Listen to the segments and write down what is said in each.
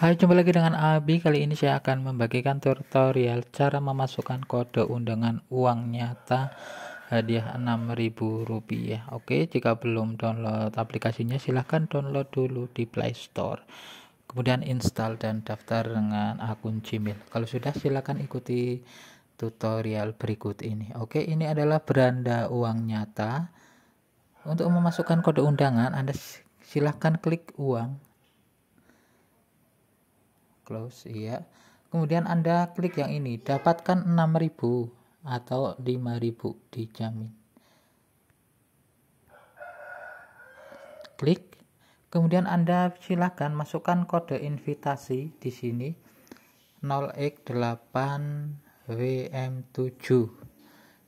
Hai, jumpa lagi dengan Abi. Kali ini saya akan membagikan tutorial cara memasukkan kode undangan uang nyata hadiah Rp6.000. Oke, jika belum download aplikasinya silahkan download dulu di Play Store. Kemudian install dan daftar dengan akun Gmail. Kalau sudah silahkan ikuti tutorial berikut ini. Oke, ini adalah beranda uang nyata. Untuk memasukkan kode undangan, Anda silahkan klik uang close iya kemudian anda klik yang ini dapatkan 6000 atau 5000 dijamin klik kemudian anda silakan masukkan kode invitasi di sini 0x8 WM7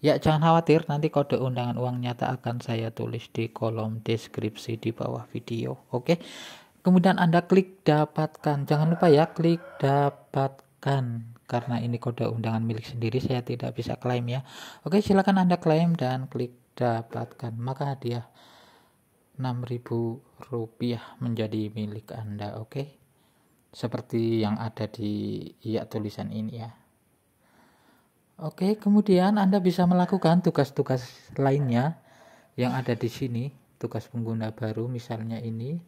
ya jangan khawatir nanti kode undangan uang nyata akan saya tulis di kolom deskripsi di bawah video oke kemudian Anda klik dapatkan. Jangan lupa ya, klik dapatkan. Karena ini kode undangan milik sendiri, saya tidak bisa klaim ya. Oke, silakan Anda klaim dan klik dapatkan. Maka hadiah 6.000 rupiah menjadi milik Anda, oke? Seperti yang ada di ya tulisan ini ya. Oke, kemudian Anda bisa melakukan tugas-tugas lainnya yang ada di sini, tugas pengguna baru misalnya ini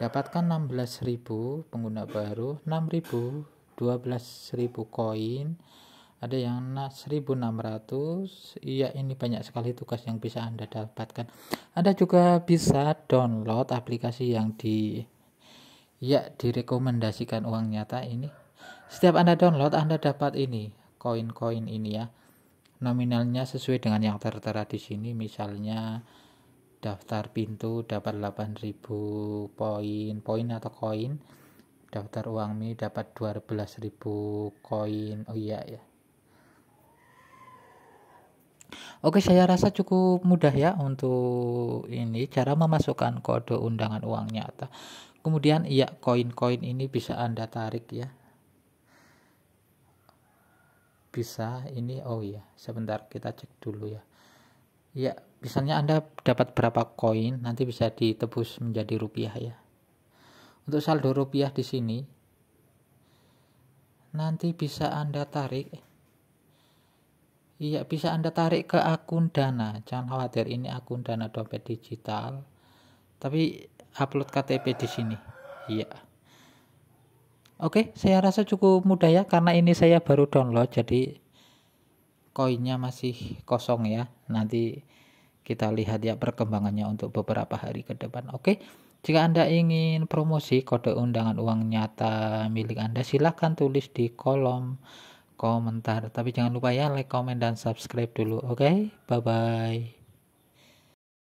dapatkan 16.000 pengguna baru 6.000 12.000 koin ada yang 1600 iya ini banyak sekali tugas yang bisa anda dapatkan anda juga bisa download aplikasi yang di ya direkomendasikan uang nyata ini setiap anda download anda dapat ini koin-koin ini ya nominalnya sesuai dengan yang tertera di sini misalnya daftar pintu dapat 8000 poin poin atau koin daftar uang mi dapat 12.000 koin oh iya ya Oke, saya rasa cukup mudah ya untuk ini cara memasukkan kode undangan uang nyata. Kemudian iya koin-koin ini bisa Anda tarik ya. Bisa ini oh iya, sebentar kita cek dulu ya ya misalnya Anda dapat berapa koin nanti bisa ditebus menjadi rupiah ya. Untuk saldo rupiah di sini nanti bisa Anda tarik Iya, bisa Anda tarik ke akun Dana. Jangan khawatir, ini akun Dana dompet digital. Tapi upload KTP di sini. Iya. Oke, saya rasa cukup mudah ya karena ini saya baru download jadi koinnya masih kosong ya nanti kita lihat ya perkembangannya untuk beberapa hari ke depan oke jika anda ingin promosi kode undangan uang nyata milik anda silahkan tulis di kolom komentar tapi jangan lupa ya like comment dan subscribe dulu oke bye bye